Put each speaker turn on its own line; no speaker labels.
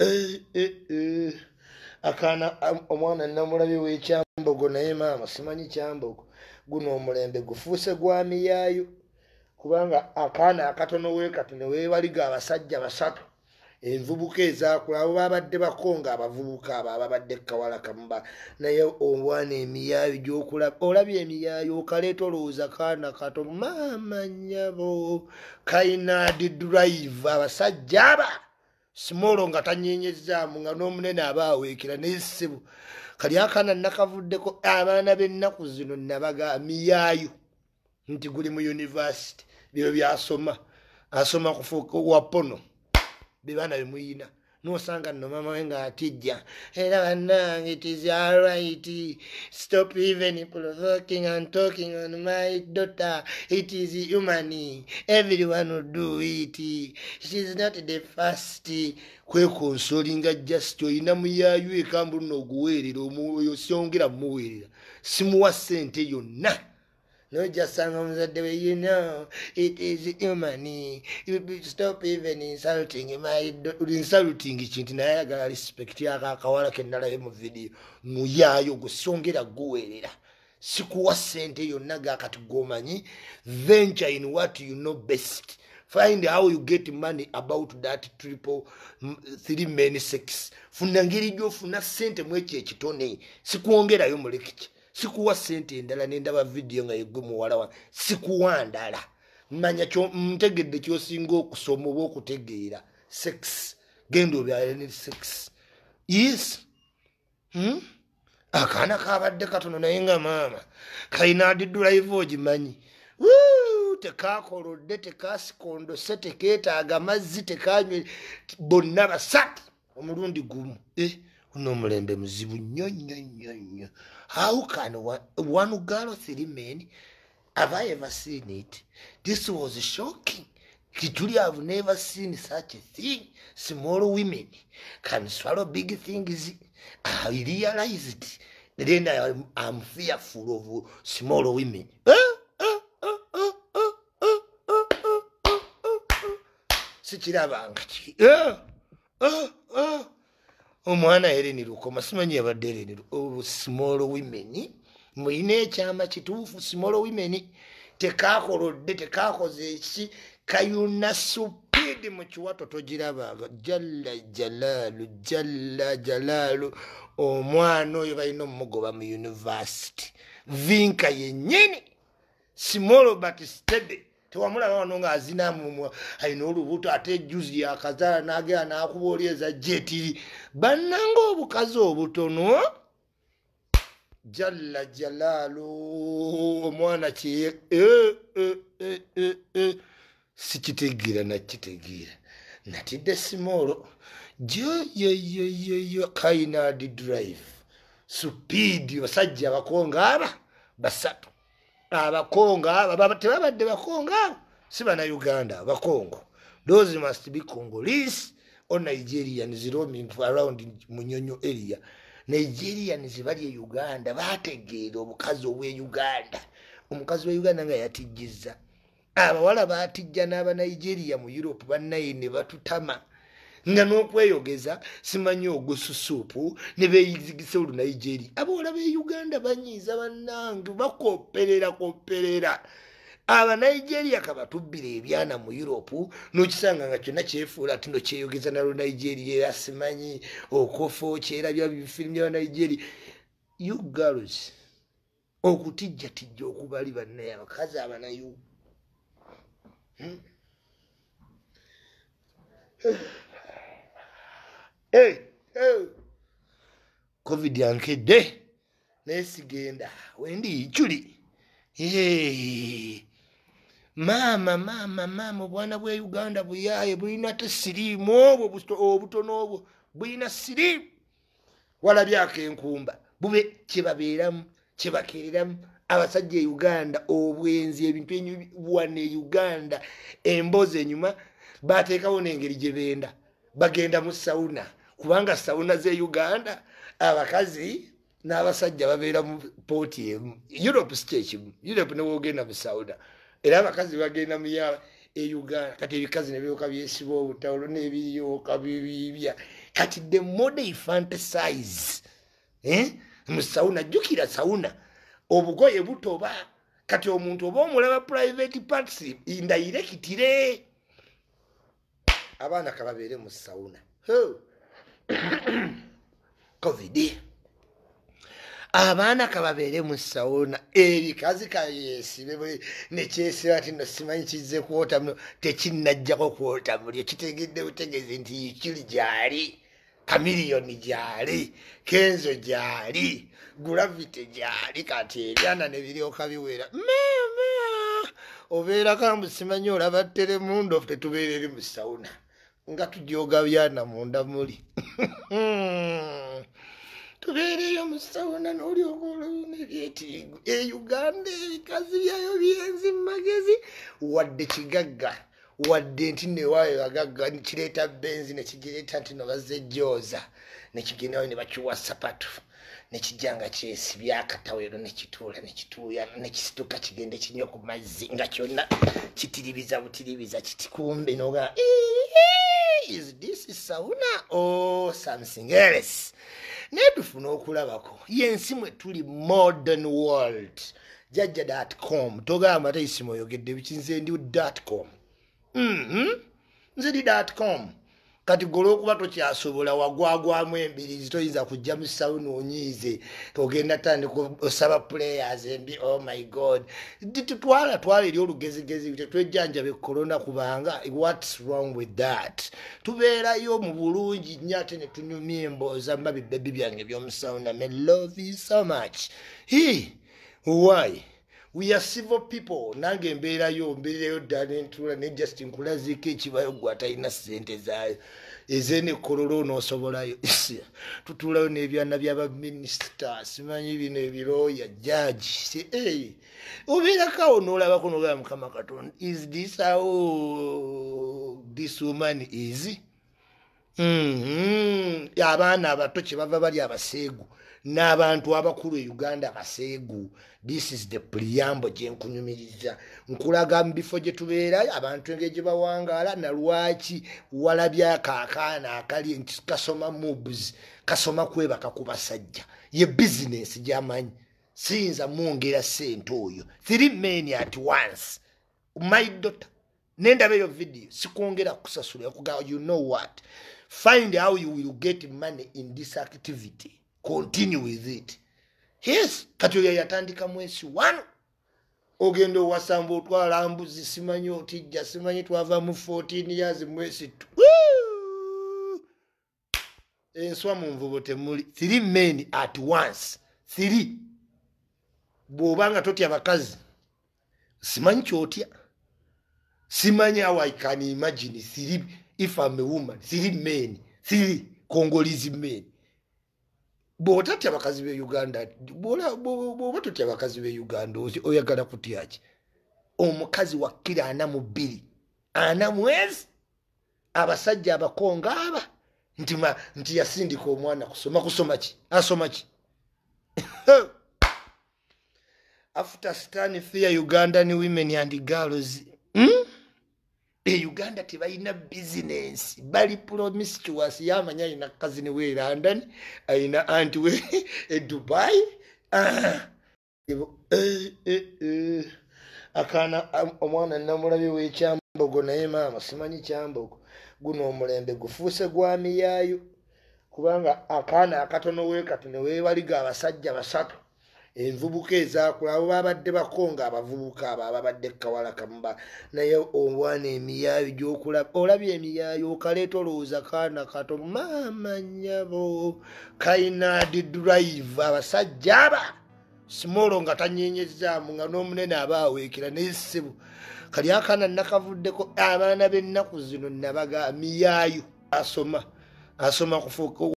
Eh, eh, eh. akaana omwana namulabi w'ekyambogo naye maama simanyi kyambogo guno omulembe gufuuse gwa miyaayo kubanga akaana akatono wekati ne weebaliga abasajja basatu envubuka ezakula abo babadde bakonga abavubuka abo ababadde kawala kamuba naye omwana emiyaayo gyokulaba olabye emiyaayo okaleeta olowooza kaana katono maama nyabo kainadi drive abasajja aba simoolo nga tanyenyezaamu nga n'omunene aba aweekera n'essebo kali akaana nakavuddeko abaana b'ennaku zino nabaga miyaayo nti guli mu univasity byebyo byasoma asoma kufuuka wapono bebaana bemuyina nosanga nno mama we ngaatijja era bannange itis alright stop even provoking and talking on my daughter it is human everyone do it shiis not the first kwekonsolinga just olina muyayo ekambulu n'oguweerera oyo siongera mmuweerera simuwa ssente yonna nojasanga omuzadde we you know it is human stop even insulting my insulting kintu naye agala respect yakakawala kenalaye mu vidiyo muyaayo gwesongera guwerera sikuwa sente yonna gakati gomanyi venture in what you know best find how you get money about that triple three men sex funa ngeri gyofuna sente mueki ekitone sikwongerayo mulekiki sikuwa sente endala nendaba vidiyo nga yegwe muwala wa sikuwa ndala manya ntegedde kyosinga okusoma oba okutegeera sex genda obyalene sex yes hmm? akaana kabadde katono naye nga maama kalina adidulaiva ogimanyi tekakolodde tekasikondose tekeetaaga mazzi tekanywe bonna basatu omulundi gumu eh. nomulembe muzibu nnyo nnyo nnyo nnyo how can one garo three men have i ever seen it this was shocking kituli have never seen such a thing small women can swallow big things i realized then I, i'm fearful of small women huh? sikirabanga ki oh, oh, oh. omwana yerinirwa omasimanyi yabadde erinirwa oh, small women muyina ekyama kituufu small women tekakolodde tekakoze eki kayuna supiidi mu kiwato togiraba jalla jalaalu jalla jalaalu omwana oyo balina omumugoba mu univesity vinka yennyini small but steady tewamulaba wano ngaazinamumwa ayina olubuto ate ejuzi yakazaala nagera nakuba oli ezajja etiri bannanga obukazi obutono jalla jalaalu omwana kyeye e, e, e, sikitegeera nakitegeera natidde simoolo jyoyoyoyoyo kainard drive supiidi basajja bakongaaba basatu abakonga tebabadde bakonga si bana uganda bakongo those must be congolese o nigerians roaming around munyonyo area nigerians bali e uganda bategeera obukazi obweuganda omukazi wa uganda nga yatijiza abawala batijja n'abanigeria mu europe banaye ne batutama nga n'okweyogeza simanyi ogwo susuupu ne beyizigisa olunaigeri abawala be uganda banyiiza bannange bakoperera koperera abanigeria kabatubbira ebyana mu europe nokisanga nga kyonna kyefuula ti nokyeyogeza nalo nigeria era simanyi okofo kyerabya bifirimu byabanigeria ugars okutijjatijja okubali bannaye abakazi abanayo hmm? covid yankedde nesigenda wendi kyuli maama maama maama obwana bwe uganda buyaye bulina te siriimu obwo obutono obwo bulina siriimu walabyako enkumba bube kyebabeeramu kyebakereramu abasajja e uganda obwenzi ebintu ebiwana e uganda emboozi enyuma bateekawo n'engeri gye benda bagenda mu sawuna kubanga sawuna ze uganda abakazi n'abasajja babeera mu pooti emu europe si kyekimu europe newogenda mu sawuna era abakazi bagenda muya e uganda kati ebikazi nebyoka byesiba obutawulo nebiyoka bibibya kati the mode fantasize eh, mu sawuna jjukira sawuna obugoye butoba kati omuntu oba omulaba private parts indairekitire abaana kababeere mu sawuna Oh. covid abaana kababeere mu sawuna ebikazi kayesibe nekyesiba ti no simanyi kize kwota muno tekinnajjako kwota mulyo kitegedde butegezi nti kiri gyali kamiriyoni gyali kenzo gyali gulavite gyali kati ebyana nebiryoka biwera meme obeerakambusimanyi olaba teremundof tetubeera eri mu sawuna nga tujogabyana munda muli hmm. tubeereyo musawona nolyogolonebyetiigu e uganda ebikazi byayo byenzi mumagezi wadde kigagga wadde nti newaayo agagga nikireeta benzi nekigireeta nti nobaze ejoza nekigendawo nebakiwa sapatu nekijja nga kyesibya akatawero nekituula nekituya nekisituka kigende kinywa ku mazzi nga kyonna kitiribiza butiribiza kitikumbe nogaa is this sauna or something else netufuna okulabako yensi mwetuli modern world jajja com togamba teisimu oyogedde bikinzendi com mhm. nze ndi com mm -hmm. kati golwokuba tokyasobola wagwagwamu embirizi toyinza kujja musawo nonyiize ogenda tandika osaba players embi oh my god titwala twala eri olugezigezi tetwejjanjaba ekolona kubanga whats wrong with that tubeerayo mu bulungi nnyo ate ne tunyumya emboza mba bibebi byange byomusawo name love you so much hi why weare civil people nange mbeerayo mbeerayo ddala nentula ne justi nkulaziiko ekibayo gwe atalina ssente zaayo ezenekololo onoosobolayo tutuulayo n'ebyana byabaminisita simanyi bino ebiroya jaji obeeraka awo n'olabako nogaa mukama katonda is this o disman is mm-hmm. abaana abato kye bava bali abaseegu n'abantu abakulu e uganda baseegu this is the priyambo gyenkunyumiriza nkulaga mu bifo gye tubeera abantu engeri gye bawangaala nalwaki walabyakakaana akali nti kasoma mobs kasoma kwebaka ku basajja ye bizinesi gyamanyi siyinza mwongera sente oyo three men at once my daughter nendaba eyo vidiyo sikwongera kusasula kugamba you know what find how you will get money in this activity continue with it yes kati oyo yatandika mwesi one ogenda owasamba otwala mbuzi simanyi otijja simanyi twava mu 14 yeas mwesi t enswa mu nvubo temuli thr men at once thr bw'obanga totya bakazi simanyi kyotya simanyi how i can imagine thr if ame woman thr men thr congolese men bwotatya bakazi be uganda bwoba totya bakazi be uganda oyagala kutyaki omukazi wakkiri ana mu bbiri ana mwezi abasajja abakonga aba nti nti yasindika omwana kusoma kusoma ki asoma ki after stan fear ugandan women and girls e uganda tebalina bizinesi bali promistuas yamanya alina kazini we london alina anti we e dubai ah. e, e, e. akaana omwana namulabye wekyambogo naye maama simanyi kyambogo guno omulembe gufuuse gwamiyaayo kubanga akaana akatono weekatone weebaliga abasajja basatu envubuka ezakula abo babadde bakonga abavubuka abo ababadde kawala kamuba naye omwana emiyaayo gyokulaba olabye emiyaayo okaleeta olowooza kaana kato maama nyabo kainadi drive abasajja aba simoolo nga tanyenyezaamu nga n'omunene aba aweekera nayesebu kali akaana nakavuddeko abaana b'ennaku zino nabaga miyaayo asoma asoma kufuuka